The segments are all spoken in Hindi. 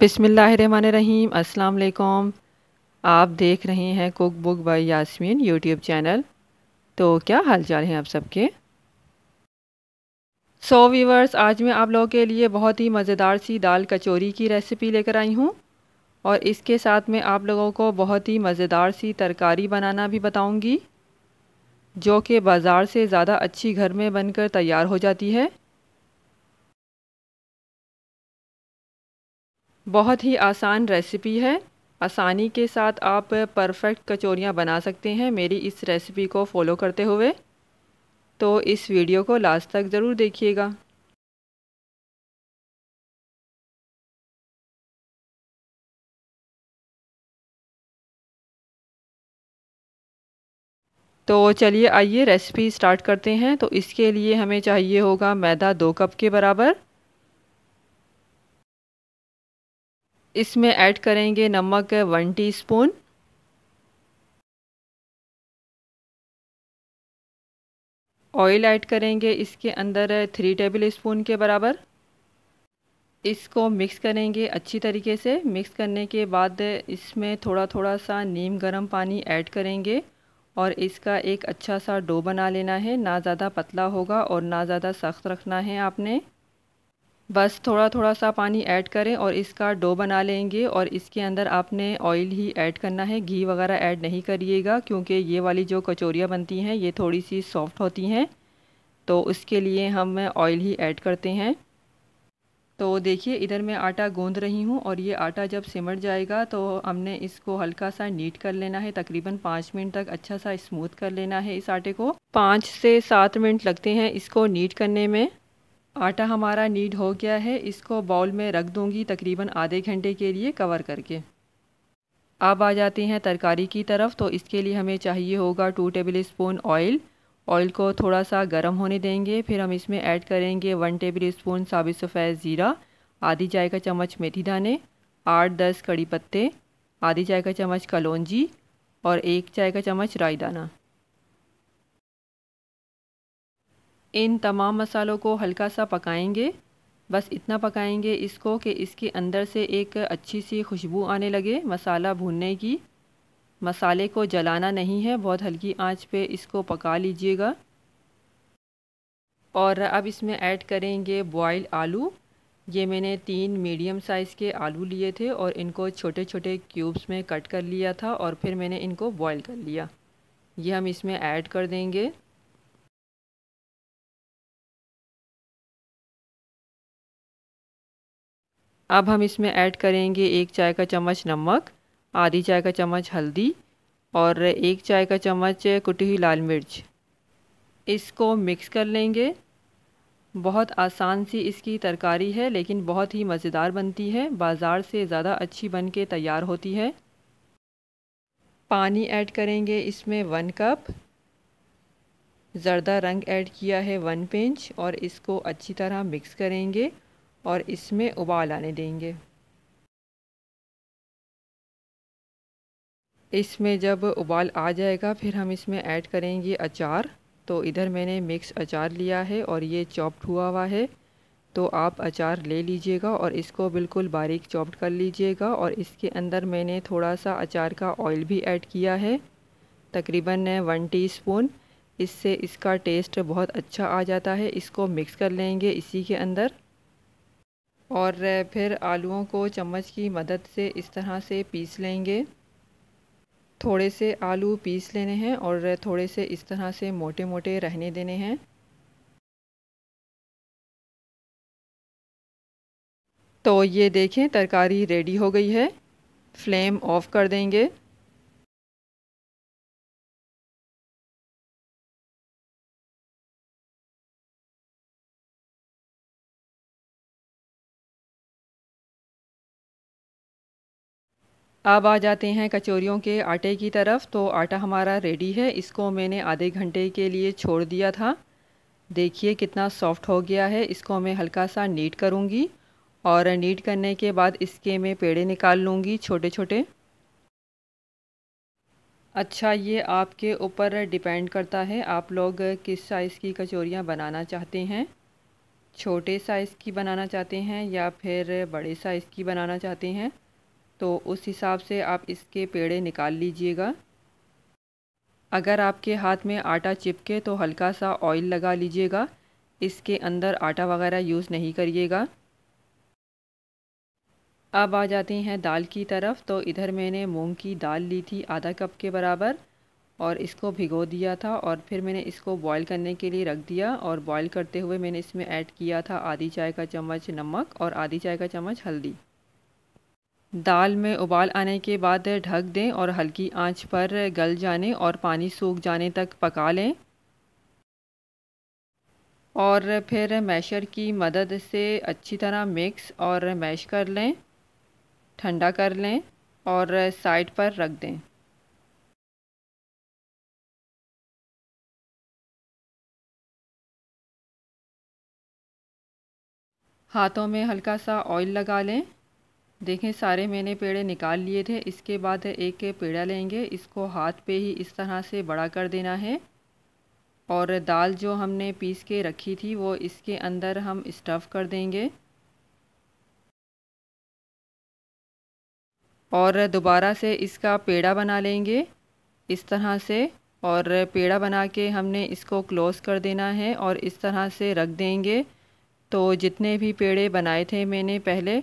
बिसमीम् अस्सलाम आप देख रहे हैं cook book by Yasmeen YouTube channel तो क्या हालचाल हैं आप सबके सो so, वीवर्स आज मैं आप लोगों के लिए बहुत ही मज़ेदार सी दाल कचौरी की रेसिपी लेकर आई हूँ और इसके साथ मैं आप लोगों को बहुत ही मज़ेदार सी तरकारी बनाना भी बताऊँगी जो कि बाज़ार से ज़्यादा अच्छी घर में बनकर तैयार हो जाती है बहुत ही आसान रेसिपी है आसानी के साथ आप परफेक्ट कचौरियाँ बना सकते हैं मेरी इस रेसिपी को फॉलो करते हुए तो इस वीडियो को लास्ट तक ज़रूर देखिएगा तो चलिए आइए रेसिपी स्टार्ट करते हैं तो इसके लिए हमें चाहिए होगा मैदा दो कप के बराबर इसमें ऐड करेंगे नमक वन टीस्पून ऑयल ऐड करेंगे इसके अंदर थ्री टेबल स्पून के बराबर इसको मिक्स करेंगे अच्छी तरीके से मिक्स करने के बाद इसमें थोड़ा थोड़ा सा नीम गर्म पानी ऐड करेंगे और इसका एक अच्छा सा डो बना लेना है ना ज़्यादा पतला होगा और ना ज़्यादा सख्त रखना है आपने बस थोड़ा थोड़ा सा पानी ऐड करें और इसका डो बना लेंगे और इसके अंदर आपने ऑयल ही ऐड करना है घी वगैरह ऐड नहीं करिएगा क्योंकि ये वाली जो कचौरियाँ बनती हैं ये थोड़ी सी सॉफ्ट होती हैं तो उसके लिए हम ऑयल ही ऐड करते हैं तो देखिए इधर मैं आटा गूंद रही हूँ और ये आटा जब सिमट जाएगा तो हमने इसको हल्का सा नीट कर लेना है तकरीबन पाँच मिनट तक अच्छा सा स्मूथ कर लेना है इस आटे को पाँच से सात मिनट लगते हैं इसको नीट करने में आटा हमारा नीड हो गया है इसको बाउल में रख दूंगी तकरीबन आधे घंटे के लिए कवर करके अब आ जाते हैं तरकारी की तरफ तो इसके लिए हमें चाहिए होगा two tablespoon oil oil को थोड़ा सा गर्म होने देंगे फिर हम इसमें ऐड करेंगे वन टेबल स्पून साबित सफ़ेद ज़ीरा आधी चाय का चम्मच मेथी दाने आठ दस कड़ी पत्ते आधी चाय का चम्मच कलौजी और एक चाय का चम्मच राई दाना इन तमाम मसालों को हल्का सा पकाएंगे बस इतना पकाएंगे इसको कि इसके अंदर से एक अच्छी सी खुशबू आने लगे मसाला भूनने की मसाले को जलाना नहीं है बहुत हल्की आंच पे इसको पका लीजिएगा और अब इसमें ऐड करेंगे बॉयल आलू ये मैंने तीन मीडियम साइज़ के आलू लिए थे और इनको छोटे छोटे क्यूब्स में कट कर लिया था और फिर मैंने इनको बॉयल कर लिया ये हम इसमें ऐड कर देंगे अब हम इसमें ऐड करेंगे एक चाय का चम्मच नमक आधी चाय का चम्मच हल्दी और एक चाय का चम्मच कुटी हुई लाल मिर्च इसको मिक्स कर लेंगे बहुत आसान सी इसकी तरकारी है लेकिन बहुत ही मज़ेदार बनती है बाज़ार से ज़्यादा अच्छी बन के तैयार होती है पानी ऐड करेंगे इसमें वन कप ज़रदा रंग ऐड किया है वन पिंच और इसको अच्छी तरह मिक्स करेंगे और इसमें उबाल आने देंगे इसमें जब उबाल आ जाएगा फिर हम इसमें ऐड करेंगे अचार तो इधर मैंने मिक्स अचार लिया है और ये चॉप्ड हुआ हुआ है तो आप अचार ले लीजिएगा और इसको बिल्कुल बारीक चॉप्ड कर लीजिएगा और इसके अंदर मैंने थोड़ा सा अचार का ऑयल भी ऐड किया है तकरीबन वन स्पून इससे इसका टेस्ट बहुत अच्छा आ जाता है इसको मिक्स कर लेंगे इसी के अंदर और फिर आलूओं को चम्मच की मदद से इस तरह से पीस लेंगे थोड़े से आलू पीस लेने हैं और थोड़े से इस तरह से मोटे मोटे रहने देने हैं तो ये देखें तरकारी रेडी हो गई है फ्लेम ऑफ़ कर देंगे अब आ जाते हैं कचौरियों के आटे की तरफ तो आटा हमारा रेडी है इसको मैंने आधे घंटे के लिए छोड़ दिया था देखिए कितना सॉफ्ट हो गया है इसको मैं हल्का सा नीट करूँगी और नीट करने के बाद इसके मैं पेड़े निकाल लूँगी छोटे छोटे अच्छा ये आपके ऊपर डिपेंड करता है आप लोग किस साइज़ की कचौरियाँ बनाना चाहते हैं छोटे साइज़ की बनाना चाहते हैं या फिर बड़े साइज़ की बनाना चाहते हैं तो उस हिसाब से आप इसके पेड़े निकाल लीजिएगा अगर आपके हाथ में आटा चिपके तो हल्का सा ऑयल लगा लीजिएगा इसके अंदर आटा वगैरह यूज़ नहीं करिएगा अब आ जाती हैं दाल की तरफ तो इधर मैंने मूंग की दाल ली थी आधा कप के बराबर और इसको भिगो दिया था और फिर मैंने इसको बॉईल करने के लिए रख दिया और बॉईल करते हुए मैंने इसमें ऐड किया था आधी चाय का चम्मच नमक और आधी चाय का चम्मच हल्दी दाल में उबाल आने के बाद ढक दें और हल्की आंच पर गल जाने और पानी सूख जाने तक पका लें और फिर मैशर की मदद से अच्छी तरह मिक्स और मैश कर लें ठंडा कर लें और साइड पर रख दें हाथों में हल्का सा ऑयल लगा लें देखें सारे मैंने पेड़े निकाल लिए थे इसके बाद एक पेड़ा लेंगे इसको हाथ पे ही इस तरह से बड़ा कर देना है और दाल जो हमने पीस के रखी थी वो इसके अंदर हम स्टफ़ कर देंगे और दोबारा से इसका पेड़ा बना लेंगे इस तरह से और पेड़ा बना के हमने इसको क्लोज़ कर देना है और इस तरह से रख देंगे तो जितने भी पेड़े बनाए थे मैंने पहले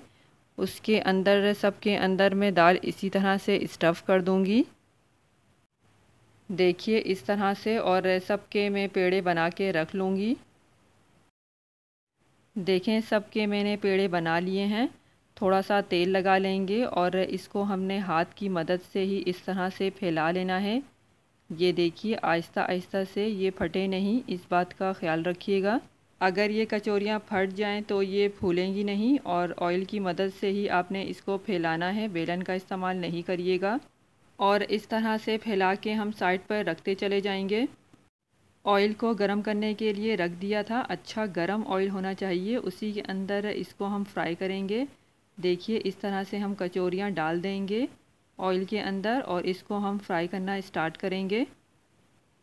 उसके अंदर सब के अंदर मैं दाल इसी तरह से स्टफ़ कर दूँगी देखिए इस तरह से और सब के मैं पेड़े बना के रख लूँगी देखें सब के मैंने पेड़े बना लिए हैं थोड़ा सा तेल लगा लेंगे और इसको हमने हाथ की मदद से ही इस तरह से फैला लेना है ये देखिए आहिस्ता आहिस्ता से ये फटे नहीं इस बात का ख्याल रखिएगा अगर ये कचौरियाँ फट जाएँ तो ये फूलेंगी नहीं और ऑयल की मदद से ही आपने इसको फैलाना है बेलन का इस्तेमाल नहीं करिएगा और इस तरह से फैला के हम साइड पर रखते चले जाएंगे ऑयल को गर्म करने के लिए रख दिया था अच्छा गर्म ऑयल होना चाहिए उसी के अंदर इसको हम फ्राई करेंगे देखिए इस तरह से हम कचौरियाँ डाल देंगे ऑयल के अंदर और इसको हम फ्राई करना स्टार्ट करेंगे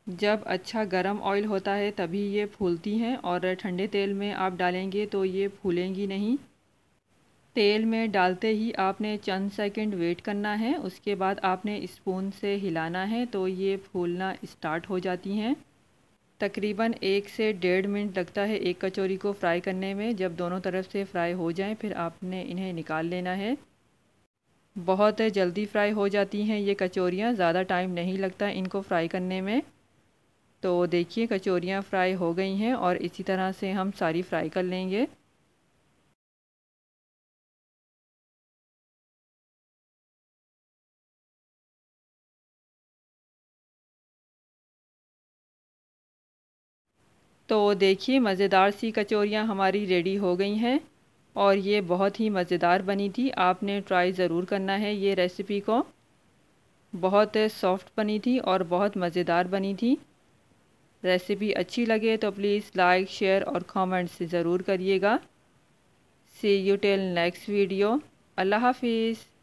जब अच्छा गर्म ऑयल होता है तभी ये फूलती हैं और ठंडे तेल में आप डालेंगे तो ये फूलेंगी नहीं तेल में डालते ही आपने चंद सेकंड वेट करना है उसके बाद आपने स्पून से हिलाना है तो ये फूलना स्टार्ट हो जाती हैं तकरीबन एक से डेढ़ मिनट लगता है एक कचौरी को फ्राई करने में जब दोनों तरफ से फ्राई हो जाएं फिर आपने इन्हें निकाल लेना है बहुत जल्दी फ्राई हो जाती हैं ये कचौरियाँ ज़्यादा टाइम नहीं लगता इनको फ्राई करने में तो देखिए कचौरियाँ फ्राई हो गई हैं और इसी तरह से हम सारी फ्राई कर लेंगे तो देखिए मज़ेदार सी कचौरियाँ हमारी रेडी हो गई हैं और ये बहुत ही मज़ेदार बनी थी आपने ट्राई ज़रूर करना है ये रेसिपी को बहुत सॉफ्ट बनी थी और बहुत मज़ेदार बनी थी रेसिपी अच्छी लगे तो प्लीज़ लाइक शेयर और कमेंट्स ज़रूर करिएगा see you till next video अल्लाह हाफिज़